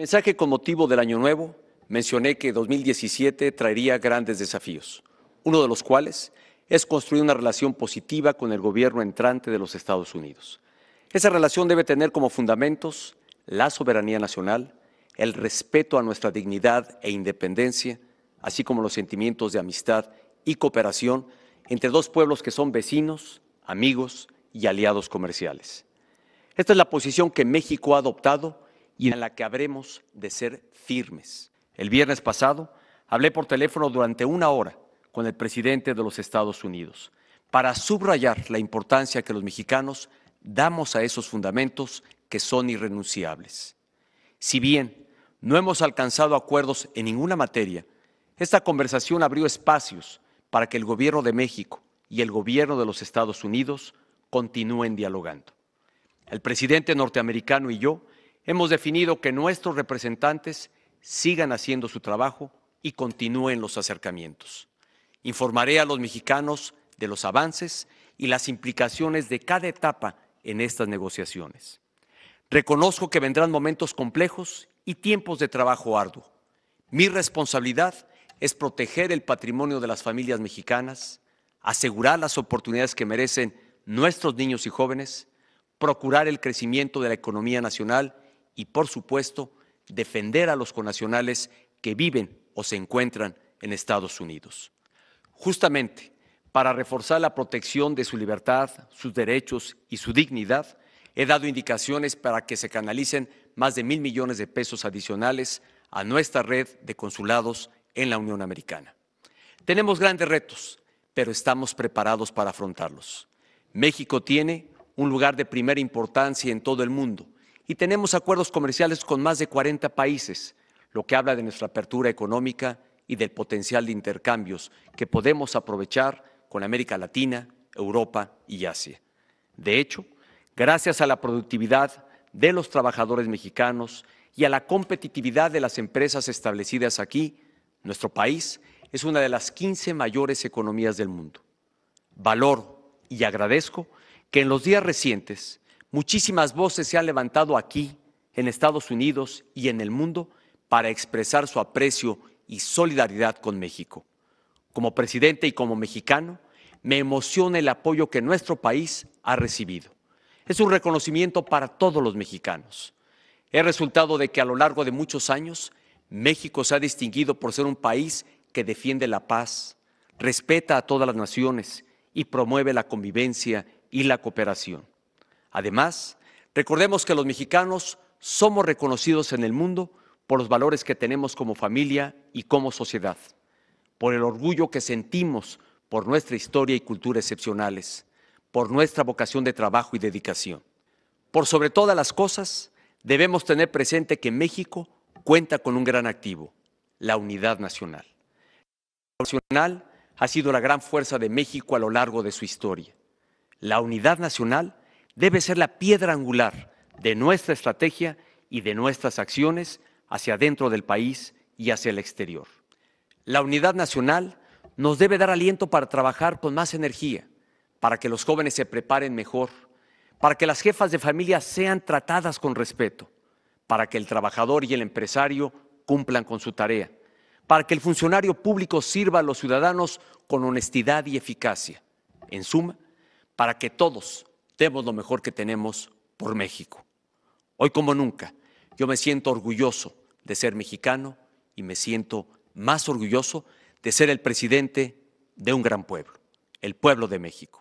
el Mensaje con motivo del Año Nuevo, mencioné que 2017 traería grandes desafíos, uno de los cuales es construir una relación positiva con el gobierno entrante de los Estados Unidos. Esa relación debe tener como fundamentos la soberanía nacional, el respeto a nuestra dignidad e independencia, así como los sentimientos de amistad y cooperación entre dos pueblos que son vecinos, amigos y aliados comerciales. Esta es la posición que México ha adoptado y en la que habremos de ser firmes. El viernes pasado hablé por teléfono durante una hora con el presidente de los Estados Unidos para subrayar la importancia que los mexicanos damos a esos fundamentos que son irrenunciables. Si bien no hemos alcanzado acuerdos en ninguna materia, esta conversación abrió espacios para que el Gobierno de México y el Gobierno de los Estados Unidos continúen dialogando. El presidente norteamericano y yo Hemos definido que nuestros representantes sigan haciendo su trabajo y continúen los acercamientos. Informaré a los mexicanos de los avances y las implicaciones de cada etapa en estas negociaciones. Reconozco que vendrán momentos complejos y tiempos de trabajo arduo. Mi responsabilidad es proteger el patrimonio de las familias mexicanas, asegurar las oportunidades que merecen nuestros niños y jóvenes, procurar el crecimiento de la economía nacional y, por supuesto, defender a los conacionales que viven o se encuentran en Estados Unidos. Justamente para reforzar la protección de su libertad, sus derechos y su dignidad, he dado indicaciones para que se canalicen más de mil millones de pesos adicionales a nuestra red de consulados en la Unión Americana. Tenemos grandes retos, pero estamos preparados para afrontarlos. México tiene un lugar de primera importancia en todo el mundo y tenemos acuerdos comerciales con más de 40 países, lo que habla de nuestra apertura económica y del potencial de intercambios que podemos aprovechar con América Latina, Europa y Asia. De hecho, gracias a la productividad de los trabajadores mexicanos y a la competitividad de las empresas establecidas aquí, nuestro país es una de las 15 mayores economías del mundo. Valoro y agradezco que en los días recientes Muchísimas voces se han levantado aquí, en Estados Unidos y en el mundo, para expresar su aprecio y solidaridad con México. Como presidente y como mexicano, me emociona el apoyo que nuestro país ha recibido. Es un reconocimiento para todos los mexicanos. Es resultado de que a lo largo de muchos años, México se ha distinguido por ser un país que defiende la paz, respeta a todas las naciones y promueve la convivencia y la cooperación. Además, recordemos que los mexicanos somos reconocidos en el mundo por los valores que tenemos como familia y como sociedad, por el orgullo que sentimos por nuestra historia y cultura excepcionales, por nuestra vocación de trabajo y dedicación. Por sobre todas las cosas, debemos tener presente que México cuenta con un gran activo, la unidad nacional. La unidad nacional ha sido la gran fuerza de México a lo largo de su historia. La unidad nacional debe ser la piedra angular de nuestra estrategia y de nuestras acciones hacia dentro del país y hacia el exterior. La unidad nacional nos debe dar aliento para trabajar con más energía, para que los jóvenes se preparen mejor, para que las jefas de familia sean tratadas con respeto, para que el trabajador y el empresario cumplan con su tarea, para que el funcionario público sirva a los ciudadanos con honestidad y eficacia. En suma, para que todos, demos lo mejor que tenemos por México. Hoy como nunca, yo me siento orgulloso de ser mexicano y me siento más orgulloso de ser el presidente de un gran pueblo, el pueblo de México.